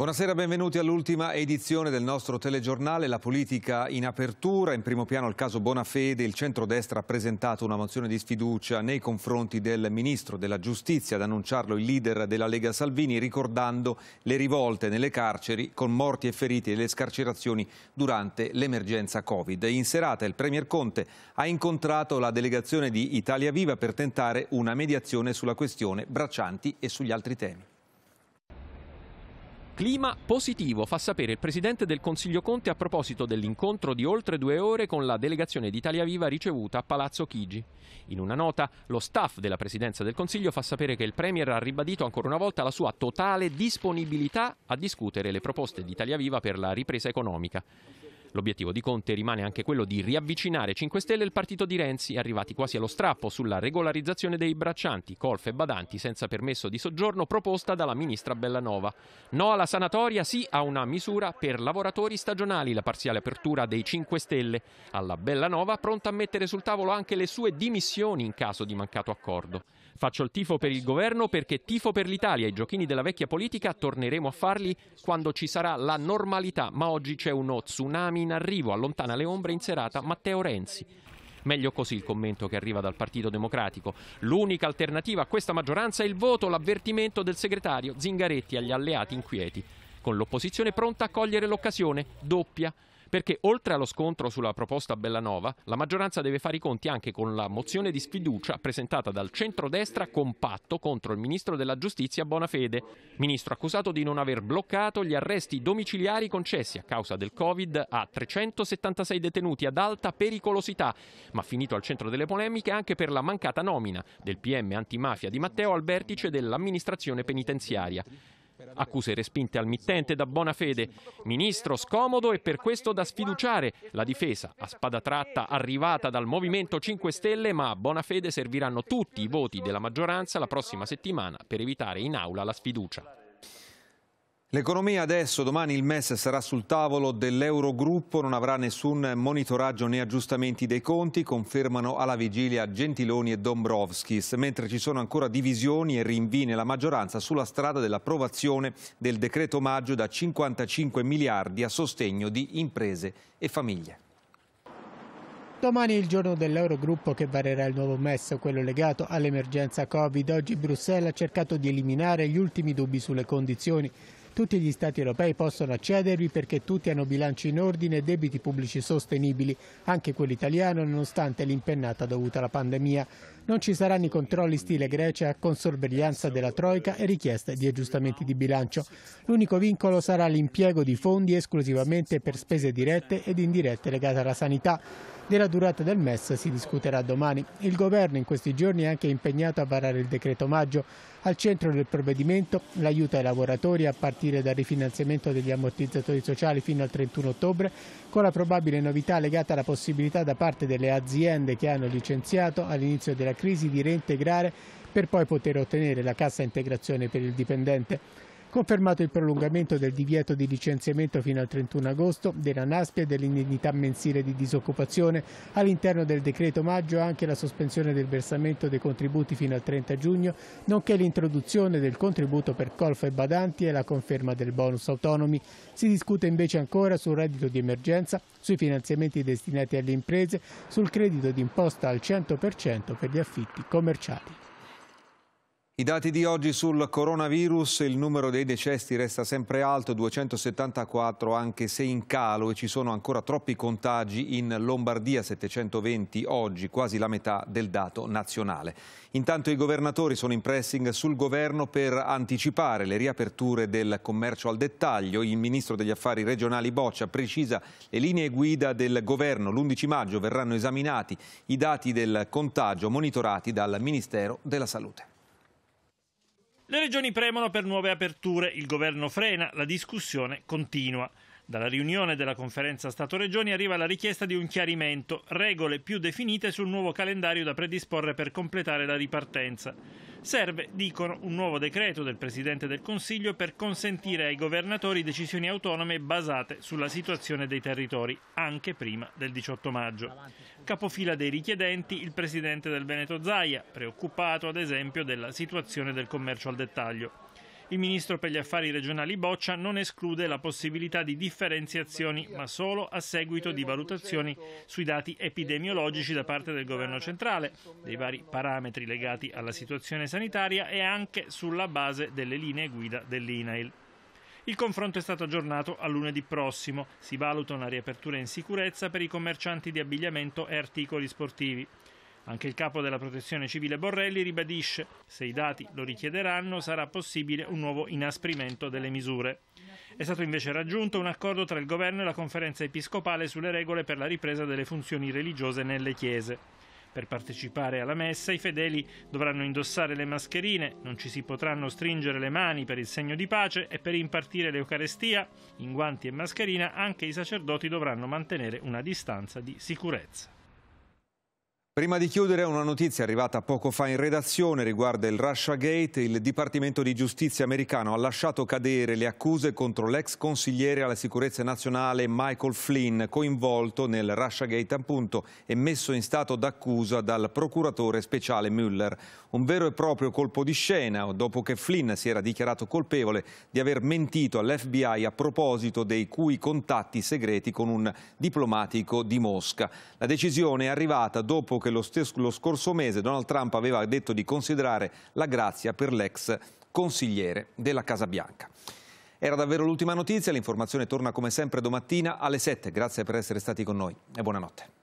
Buonasera, benvenuti all'ultima edizione del nostro telegiornale La politica in apertura. In primo piano il caso Bonafede. Il centrodestra ha presentato una mozione di sfiducia nei confronti del ministro della giustizia, ad annunciarlo il leader della Lega Salvini, ricordando le rivolte nelle carceri con morti e feriti e le scarcerazioni durante l'emergenza Covid. In serata il Premier Conte ha incontrato la delegazione di Italia Viva per tentare una mediazione sulla questione Braccianti e sugli altri temi. Clima positivo, fa sapere il Presidente del Consiglio Conte a proposito dell'incontro di oltre due ore con la delegazione d'Italia Viva ricevuta a Palazzo Chigi. In una nota, lo staff della Presidenza del Consiglio fa sapere che il Premier ha ribadito ancora una volta la sua totale disponibilità a discutere le proposte d'Italia Viva per la ripresa economica. L'obiettivo di Conte rimane anche quello di riavvicinare 5 Stelle e il partito di Renzi, arrivati quasi allo strappo sulla regolarizzazione dei braccianti, colf e badanti senza permesso di soggiorno proposta dalla ministra Bellanova. No alla sanatoria, sì a una misura per lavoratori stagionali, la parziale apertura dei 5 Stelle. Alla Bellanova pronta a mettere sul tavolo anche le sue dimissioni in caso di mancato accordo. Faccio il tifo per il governo perché tifo per l'Italia. I giochini della vecchia politica torneremo a farli quando ci sarà la normalità, ma oggi c'è uno tsunami in arrivo, allontana le ombre in serata Matteo Renzi. Meglio così il commento che arriva dal Partito Democratico. L'unica alternativa a questa maggioranza è il voto, l'avvertimento del segretario Zingaretti agli alleati inquieti, con l'opposizione pronta a cogliere l'occasione doppia perché oltre allo scontro sulla proposta Bellanova, la maggioranza deve fare i conti anche con la mozione di sfiducia presentata dal centrodestra compatto contro il ministro della Giustizia Bonafede, ministro accusato di non aver bloccato gli arresti domiciliari concessi a causa del Covid a 376 detenuti ad alta pericolosità, ma finito al centro delle polemiche anche per la mancata nomina del PM antimafia di Matteo al vertice dell'amministrazione penitenziaria. Accuse respinte al mittente da buona fede. Ministro scomodo e per questo da sfiduciare. La difesa a spada tratta arrivata dal Movimento 5 Stelle, ma a buona fede serviranno tutti i voti della maggioranza la prossima settimana per evitare in aula la sfiducia. L'economia adesso, domani il MES sarà sul tavolo dell'Eurogruppo, non avrà nessun monitoraggio né aggiustamenti dei conti, confermano alla vigilia Gentiloni e Dombrovskis, mentre ci sono ancora divisioni e rinvii nella maggioranza sulla strada dell'approvazione del decreto maggio da 55 miliardi a sostegno di imprese e famiglie. Domani è il giorno dell'Eurogruppo che varerà il nuovo MES, quello legato all'emergenza Covid. Oggi Bruxelles ha cercato di eliminare gli ultimi dubbi sulle condizioni. Tutti gli Stati europei possono accedervi perché tutti hanno bilanci in ordine e debiti pubblici sostenibili, anche quello italiano nonostante l'impennata dovuta alla pandemia. Non ci saranno i controlli stile Grecia con sorveglianza della Troica e richieste di aggiustamenti di bilancio. L'unico vincolo sarà l'impiego di fondi esclusivamente per spese dirette ed indirette legate alla sanità. Della durata del MES si discuterà domani. Il governo in questi giorni è anche impegnato a varare il decreto maggio. Al centro del provvedimento l'aiuto ai lavoratori a partire dal rifinanziamento degli ammortizzatori sociali fino al 31 ottobre, con la probabile novità legata alla possibilità da parte delle aziende che hanno licenziato all'inizio della crisi di reintegrare per poi poter ottenere la cassa integrazione per il dipendente. Confermato il prolungamento del divieto di licenziamento fino al 31 agosto della NASPI e dell'indennità mensile di disoccupazione, all'interno del decreto maggio anche la sospensione del versamento dei contributi fino al 30 giugno, nonché l'introduzione del contributo per colf e badanti e la conferma del bonus autonomi. Si discute invece ancora sul reddito di emergenza, sui finanziamenti destinati alle imprese, sul credito d'imposta al 100% per gli affitti commerciali. I dati di oggi sul coronavirus, il numero dei decessi resta sempre alto, 274 anche se in calo e ci sono ancora troppi contagi in Lombardia, 720 oggi, quasi la metà del dato nazionale. Intanto i governatori sono in pressing sul governo per anticipare le riaperture del commercio al dettaglio. Il ministro degli affari regionali Boccia precisa le linee guida del governo. L'11 maggio verranno esaminati i dati del contagio monitorati dal Ministero della Salute. Le regioni premono per nuove aperture, il governo frena, la discussione continua. Dalla riunione della conferenza Stato-Regioni arriva la richiesta di un chiarimento, regole più definite sul nuovo calendario da predisporre per completare la ripartenza. Serve, dicono, un nuovo decreto del Presidente del Consiglio per consentire ai governatori decisioni autonome basate sulla situazione dei territori, anche prima del 18 maggio. Capofila dei richiedenti il Presidente del Veneto Zaia, preoccupato ad esempio della situazione del commercio al dettaglio. Il ministro per gli affari regionali Boccia non esclude la possibilità di differenziazioni, ma solo a seguito di valutazioni sui dati epidemiologici da parte del governo centrale, dei vari parametri legati alla situazione sanitaria e anche sulla base delle linee guida dell'INAIL. Il confronto è stato aggiornato a lunedì prossimo. Si valuta una riapertura in sicurezza per i commercianti di abbigliamento e articoli sportivi. Anche il capo della protezione civile Borrelli ribadisce se i dati lo richiederanno sarà possibile un nuovo inasprimento delle misure. È stato invece raggiunto un accordo tra il governo e la conferenza episcopale sulle regole per la ripresa delle funzioni religiose nelle chiese. Per partecipare alla messa i fedeli dovranno indossare le mascherine, non ci si potranno stringere le mani per il segno di pace e per impartire l'Eucarestia, in guanti e mascherina, anche i sacerdoti dovranno mantenere una distanza di sicurezza. Prima di chiudere una notizia arrivata poco fa in redazione riguarda il Russia Gate. Il Dipartimento di Giustizia americano ha lasciato cadere le accuse contro l'ex consigliere alla sicurezza nazionale Michael Flynn, coinvolto nel Russia Gate appunto e messo in stato d'accusa dal procuratore speciale Mueller. Un vero e proprio colpo di scena dopo che Flynn si era dichiarato colpevole di aver mentito all'FBI a proposito dei cui contatti segreti con un diplomatico di Mosca. La decisione è arrivata dopo che che lo, lo scorso mese Donald Trump aveva detto di considerare la grazia per l'ex consigliere della Casa Bianca. Era davvero l'ultima notizia, l'informazione torna come sempre domattina alle 7. Grazie per essere stati con noi e buonanotte.